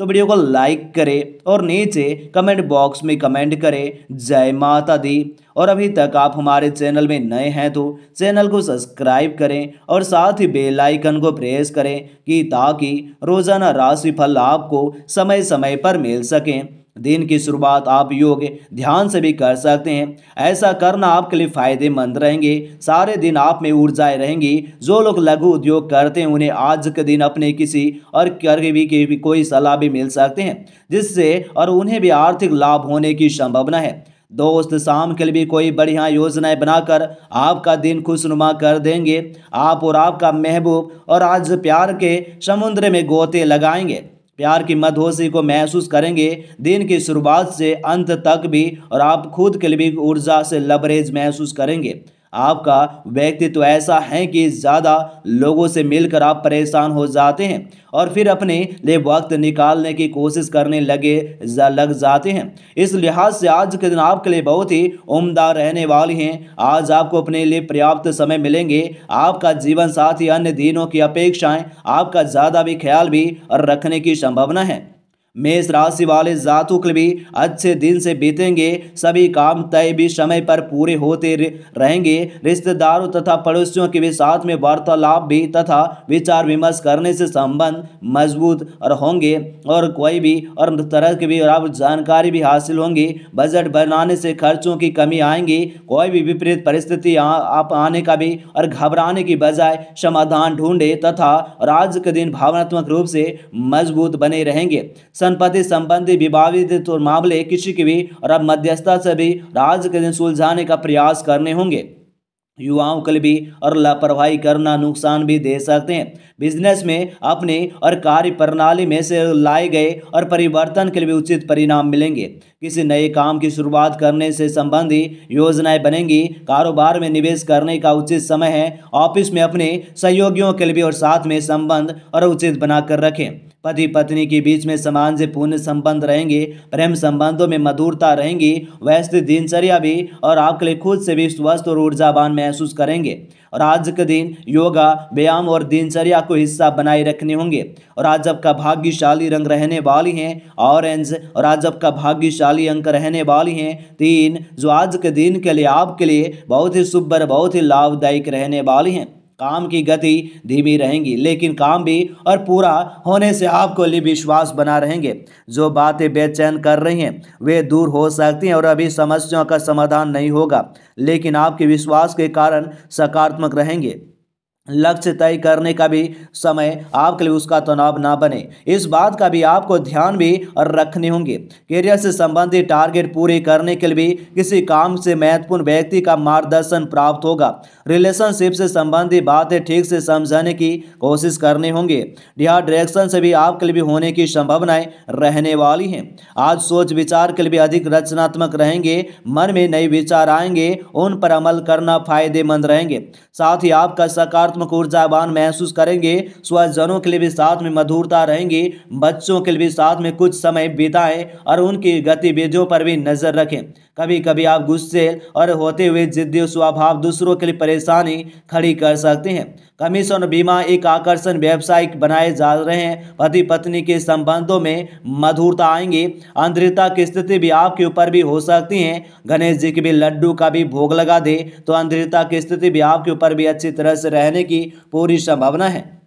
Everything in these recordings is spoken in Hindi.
तो वीडियो को लाइक करें और नीचे कमेंट बॉक्स में कमेंट करें जय माता दी और अभी तक आप हमारे चैनल में नए हैं तो चैनल को सब्सक्राइब करें और साथ ही बेल आइकन को प्रेस करें कि ताकि रोज़ाना राशिफल आपको समय समय पर मिल सकें दिन की शुरुआत आप योग ध्यान से भी कर सकते हैं ऐसा करना आपके लिए फ़ायदेमंद रहेंगे सारे दिन आप में ऊर्जाएं रहेंगी जो लोग लघु उद्योग करते हैं उन्हें आज के दिन अपने किसी और करीबी की भी कोई सलाह भी मिल सकते हैं जिससे और उन्हें भी आर्थिक लाभ होने की संभावना है दोस्त शाम के लिए भी कोई बढ़िया योजनाएं बनाकर आपका दिन खुशनुमा कर देंगे आप और आपका महबूब और आज प्यार के समुद्र में गोते लगाएंगे प्यार की मदहोशी को महसूस करेंगे दिन की शुरुआत से अंत तक भी और आप खुद के लिए ऊर्जा से लबरेज महसूस करेंगे आपका व्यक्तित्व ऐसा है कि ज़्यादा लोगों से मिलकर आप परेशान हो जाते हैं और फिर अपने लिए वक्त निकालने की कोशिश करने लगे जा लग जाते हैं इस लिहाज से आज के दिन आपके लिए बहुत ही उम्दा रहने वाली हैं आज आपको अपने लिए पर्याप्त समय मिलेंगे आपका जीवन साथी अन्य दिनों की अपेक्षाएँ आपका ज़्यादा भी ख्याल भी रखने की संभावना है मेष राशि वाले जातु के भी अच्छे दिन से बीतेंगे सभी काम तय भी समय पर पूरे होते रहेंगे रिश्तेदारों तथा पड़ोसियों के भी साथ में वार्तालाप भी तथा विचार विमर्श करने से संबंध मजबूत और होंगे और कोई भी और तरह की भी आप जानकारी भी हासिल होंगी बजट बनाने से खर्चों की कमी आएंगी कोई भी विपरीत परिस्थिति आप आने का भी और घबराने की बजाय समाधान ढूंढे तथा और आज के दिन भावनात्मक रूप से मजबूत बने रहेंगे संपत्ति संबंधी विवादित तो मामले किसी के भी और अब मध्यस्थता से भी राज्य के दिन सुलझाने का प्रयास करने होंगे युवाओं के लिए और लापरवाही करना नुकसान भी दे सकते हैं बिजनेस में अपने और कार्य प्रणाली में से लाए गए और परिवर्तन के लिए उचित परिणाम मिलेंगे किसी नए काम की शुरुआत करने से संबंधी योजनाएं बनेंगी कारोबार में निवेश करने का उचित समय है ऑफिस में अपने सहयोगियों के लिए और साथ में संबंध और उचित बनाकर रखें पति पत्नी के बीच में समान से पूर्ण संबंध रहेंगे प्रेम संबंधों में मधुरता रहेंगी व्यस्त दिनचर्या भी और आपके लिए खुद से भी स्वस्थ और ऊर्जावान महसूस करेंगे और आज के दिन योगा व्यायाम और दिनचर्या को हिस्सा बनाए रखने होंगे और आज आपका भाग्यशाली रंग रहने वाली हैं ऑरेंज और आज आपका भाग्यशाली अंक रहने वाली हैं तीन जो आज के दिन के लिए आपके लिए बहुत ही शुभ बहुत ही लाभदायक रहने वाली हैं काम की गति धीमी रहेंगी लेकिन काम भी और पूरा होने से आपको लिए विश्वास बना रहेंगे जो बातें बेचैन कर रही हैं वे दूर हो सकती हैं और अभी समस्याओं का समाधान नहीं होगा लेकिन आपके विश्वास के कारण सकारात्मक रहेंगे लक्ष्य तय करने का भी समय आपके लिए उसका तनाव ना बने इस बात का भी आपको ध्यान भी रखने होंगे करियर से संबंधित टारगेट पूरे करने के लिए भी किसी काम से महत्वपूर्ण व्यक्ति का मार्गदर्शन प्राप्त होगा रिलेशनशिप से संबंधित बातें ठीक से समझाने की कोशिश करने होंगे डिहार डायरेक्शन से भी आपके लिए भी होने की संभावनाएं रहने वाली हैं आज सोच विचार के लिए भी अधिक रचनात्मक रहेंगे मन में नए विचार आएंगे उन पर अमल करना फायदेमंद रहेंगे साथ ही आपका सकारात्मक सकारात्मक ऊर्जावान महसूस करेंगे स्वजनों के लिए भी साथ में मधुरता रहेंगी बच्चों के लिए भी साथ में कुछ समय बिताएं और उनकी गतिविधियों पर भी नजर रखें कभी कभी आप गुस्से और होते हुए जिद्दी स्वभाव दूसरों के लिए परेशानी खड़ी कर सकते हैं कमीशन बीमा एक आकर्षण व्यवसाय बनाए जा रहे हैं पति पत्नी के संबंधों में मधुरता आएंगी अंधता की स्थिति भी आपके ऊपर भी हो सकती है गणेश जी के भी लड्डू का भी भोग लगा दे तो अंधता की स्थिति भी आपके ऊपर भी अच्छी तरह से रहने की पूरी संभावना है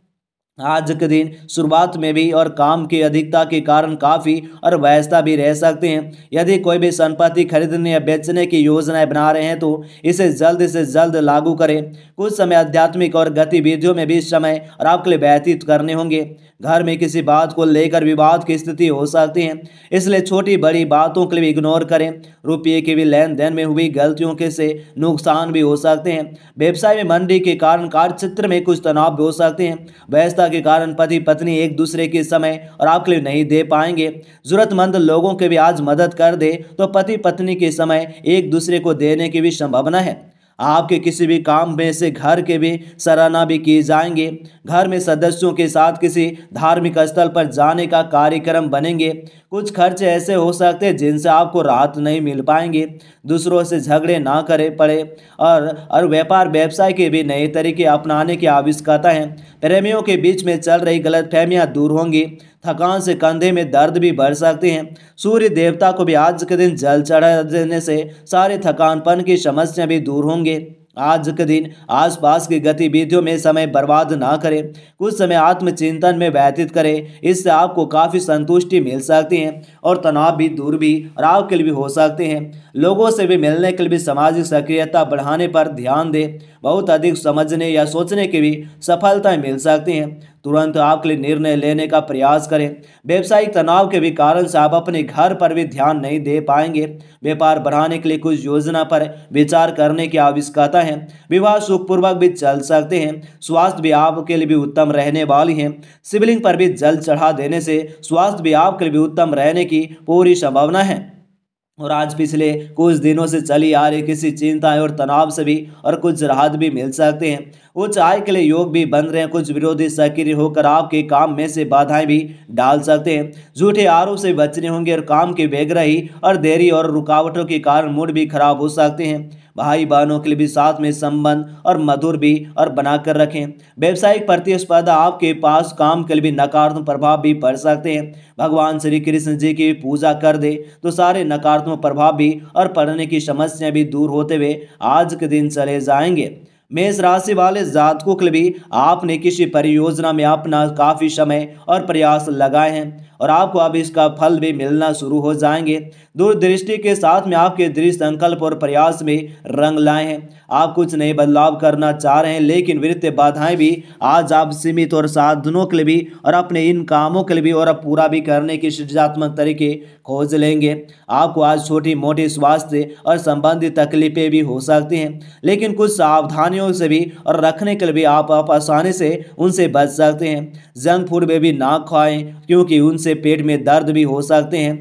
आज के दिन शुरुआत में भी और काम की अधिकता के कारण काफ़ी और व्यस्तता भी रह सकते हैं यदि कोई भी संपत्ति खरीदने या बेचने की योजनाएं बना रहे हैं तो इसे जल्द से जल्द लागू करें कुछ समय आध्यात्मिक और गतिविधियों में भी समय और आपके लिए व्यतीत करने होंगे घर में किसी बात को लेकर विवाद की स्थिति हो सकती है इसलिए छोटी बड़ी बातों के लिए इग्नोर करें रुपये के भी लेन देन में हुई गलतियों के से नुकसान भी हो सकते हैं व्यवसाय में मंदी के कारण कार्यक्षेत्र में कुछ तनाव भी हो सकते हैं व्यस्तता के कारण पति पत्नी एक दूसरे के समय और आपके लिए नहीं दे पाएंगे जरूरतमंद लोगों के भी आज मदद कर दे तो पति पत्नी के समय एक दूसरे को देने की भी संभावना है आपके किसी भी काम में से घर के भी सराहना भी किए जाएंगे घर में सदस्यों के साथ किसी धार्मिक स्थल पर जाने का कार्यक्रम बनेंगे कुछ खर्च ऐसे हो सकते हैं जिनसे आपको राहत नहीं मिल पाएंगे दूसरों से झगड़े ना करे पड़े और और व्यापार व्यवसाय के भी नए तरीके अपनाने की आवश्यकता है प्रेमियों के बीच में चल रही गलतफहमियाँ दूर होंगी थकान से कंधे में दर्द भी बढ़ सकती हैं सूर्य देवता को भी आज के दिन जल चढ़ा देने से सारे थकानपन की समस्या भी दूर होंगे आज के दिन आसपास की गतिविधियों में समय बर्बाद ना करें कुछ समय आत्मचिंतन में व्यतीत करें इससे आपको काफ़ी संतुष्टि मिल सकती है और तनाव भी दूर भी राव के लिए भी हो सकते हैं लोगों से भी मिलने के लिए भी सामाजिक सक्रियता बढ़ाने पर ध्यान दें बहुत अधिक समझने या सोचने की भी सफलताएं मिल सकती हैं तुरंत आपके लिए निर्णय लेने का प्रयास करें व्यावसायिक तनाव के भी कारण से आप अपने घर पर भी ध्यान नहीं दे पाएंगे व्यापार बढ़ाने के लिए कुछ योजना पर विचार करने की आवश्यकता है विवाह सुखपूर्वक भी चल सकते हैं स्वास्थ्य भी आपके लिए भी उत्तम रहने वाली है शिवलिंग पर भी जल चढ़ा देने से स्वास्थ्य भी आपके लिए भी उत्तम रहने की पूरी संभावना है और आज पिछले कुछ दिनों से चली आ रही किसी चिंताएं और तनाव से भी और कुछ राहत भी मिल सकते हैं उच्च आय के लिए योग भी बन रहे हैं कुछ विरोधी सक्रिय होकर आपके काम में से बाधाएं भी डाल सकते हैं झूठे आरोप से बचने होंगे और काम के बेगरही और देरी और रुकावटों के कारण मूड भी खराब हो सकते हैं भाई बहनों के लिए भी साथ में संबंध और मधुर भी और बनाकर रखें व्यावसायिक प्रतिस्पर्धा आपके पास काम के लिए भी नकारात्मक प्रभाव भी पड़ सकते हैं भगवान श्री कृष्ण जी की पूजा कर दे तो सारे नकारात्मक प्रभाव भी और पढ़ने की समस्या भी दूर होते हुए आज के दिन चले जाएंगे मेष राशि वाले जातकों के लिए आपने किसी परियोजना में अपना काफ़ी समय और प्रयास लगाए हैं और आपको अब इसका फल भी मिलना शुरू हो जाएंगे दूरदृष्टि के साथ में आपके दृढ़ संकल्प और प्रयास में रंग लाए हैं आप कुछ नए बदलाव करना चाह रहे हैं लेकिन वित्तीय बाधाएं भी आज आप सीमित और साधनों के लिए भी और अपने इन कामों के लिए भी और अब पूरा भी करने के सृजनात्मक तरीके खोज लेंगे आपको आज छोटी मोटी स्वास्थ्य और संबंधित तकलीफें भी हो सकती हैं लेकिन कुछ सावधानी परेशानियों से भी और रखने के लिए भी आप, आप आसानी से उनसे बच सकते हैं जंक फूड में भी ना खाएं क्योंकि उनसे पेट में दर्द भी हो सकते हैं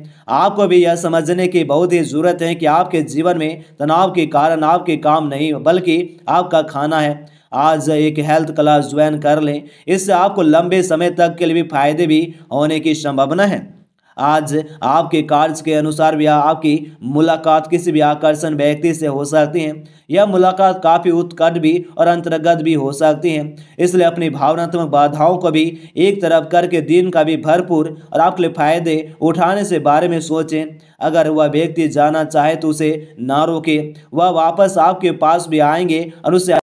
आपको भी यह समझने की बहुत ही ज़रूरत है कि आपके जीवन में तनाव के कारण आपके काम नहीं बल्कि आपका खाना है आज एक हेल्थ क्लास ज्वाइन कर लें इससे आपको लंबे समय तक के लिए भी फायदे भी होने की संभावना है आज आपके कार्य के अनुसार भी आपकी मुलाकात किसी भी आकर्षण व्यक्ति से हो सकती है यह मुलाकात काफ़ी उत्कट भी और अंतर्गत भी हो सकती है इसलिए अपनी भावनात्मक बाधाओं को भी एक तरफ करके दिन का भी भरपूर और आपके लिए फायदे उठाने से बारे में सोचें अगर वह व्यक्ति जाना चाहे तो उसे ना रोके वह वापस आपके पास भी आएंगे और उसे